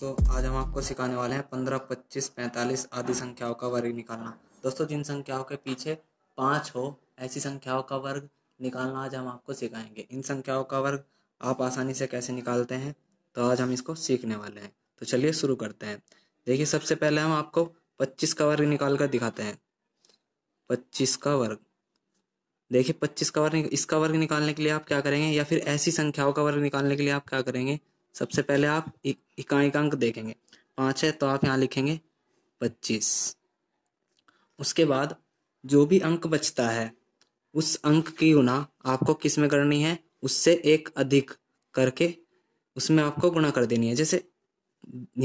दोस्तों आज हम आपको सिखाने वाले हैं पंद्रह पच्चीस पैंतालीस आदि संख्याओं का वर्ग निकालना दोस्तों जिन संख्याओं के पीछे पाँच हो ऐसी संख्याओं का वर्ग निकालना आज हम आपको सिखाएंगे इन संख्याओं का वर्ग आप आसानी से कैसे निकालते हैं तो आज हम इसको सीखने वाले हैं तो चलिए शुरू करते हैं देखिए सबसे पहले हम आपको पच्चीस का वर्ग निकाल कर दिखाते हैं पच्चीस का वर्ग देखिए पच्चीस का वर्ग इसका वर्ग निकालने के लिए आप क्या करेंगे या फिर ऐसी संख्याओं का वर्ग निकालने के लिए आप क्या करेंगे सबसे पहले आप इकाई का अंक देखेंगे पाँच है तो आप यहाँ लिखेंगे पच्चीस उसके बाद जो भी अंक बचता है उस अंक की गुना आपको किस में करनी है उससे एक अधिक करके उसमें आपको गुणा कर देनी है जैसे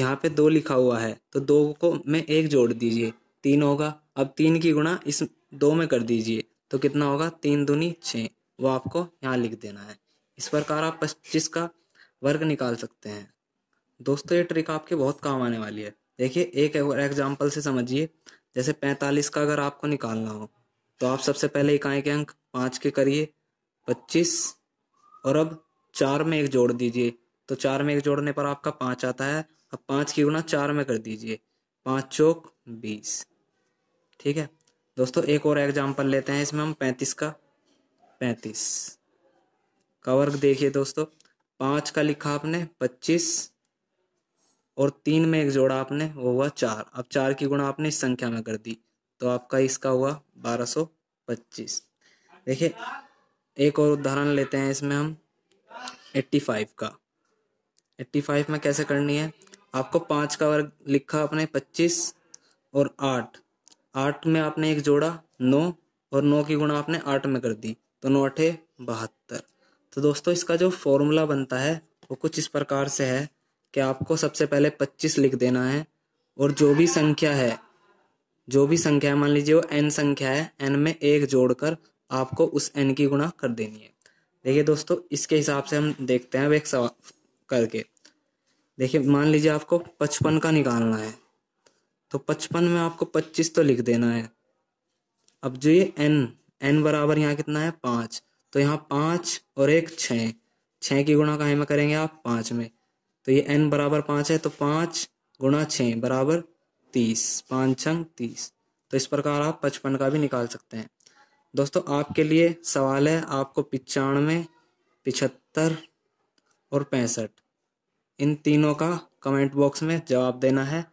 यहाँ पे दो लिखा हुआ है तो दो को में एक जोड़ दीजिए तीन होगा अब तीन की गुणा इस दो में कर दीजिए तो कितना होगा तीन दूनी छः वो आपको यहाँ लिख देना है इस प्रकार आप पच्चीस का वर्ग निकाल सकते हैं दोस्तों ये ट्रिक आपके बहुत काम आने वाली है देखिए एक एग्जाम्पल से समझिए जैसे पैंतालीस का अगर आपको निकालना हो तो आप सबसे पहले इकाई के अंक पाँच के करिए पच्चीस और अब चार में एक जोड़ दीजिए तो चार में एक जोड़ने पर आपका पाँच आता है अब पाँच की गुना चार में कर दीजिए पाँच चौक बीस ठीक है दोस्तों एक और एग्जाम्पल लेते हैं इसमें हम पैंतीस का पैंतीस का वर्ग देखिए दोस्तों पांच का लिखा आपने पच्चीस और तीन में एक जोड़ा आपने वो हुआ चार अब चार की गुणा आपने इस संख्या में कर दी तो आपका इसका हुआ बारह सौ पच्चीस देखिए एक और उदाहरण लेते हैं इसमें हम एट्टी फाइव का एट्टी फाइव में कैसे करनी है आपको पांच का वर्ग लिखा आपने पच्चीस और आठ आठ में आपने एक जोड़ा नौ और नौ की गुणा आपने आठ में कर दी तो नौ अठे बहत्तर तो दोस्तों इसका जो फॉर्मूला बनता है वो कुछ इस प्रकार से है कि आपको सबसे पहले पच्चीस लिख देना है और जो भी संख्या है जो भी संख्या मान लीजिए वो एन संख्या है एन में एक जोड़कर आपको उस एन की गुणा कर देनी है देखिए दोस्तों इसके हिसाब से हम देखते हैं अब एक सवाल करके देखिए मान लीजिए आपको पचपन का निकालना है तो पचपन में आपको पच्चीस तो लिख देना है अब जो ये एन एन बराबर यहाँ कितना है पाँच तो यहाँ पाँच और एक छः छः की गुणा काहे में करेंगे आप पाँच में तो ये एन बराबर पाँच है तो पाँच गुणा छः बराबर तीस पाँच छंग तीस तो इस प्रकार आप पचपन का भी निकाल सकते हैं दोस्तों आपके लिए सवाल है आपको पिचानवे पिछहत्तर और पैंसठ इन तीनों का कमेंट बॉक्स में जवाब देना है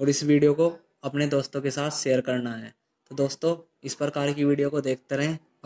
और इस वीडियो को अपने दोस्तों के साथ शेयर करना है तो दोस्तों इस प्रकार की वीडियो को देखते रहें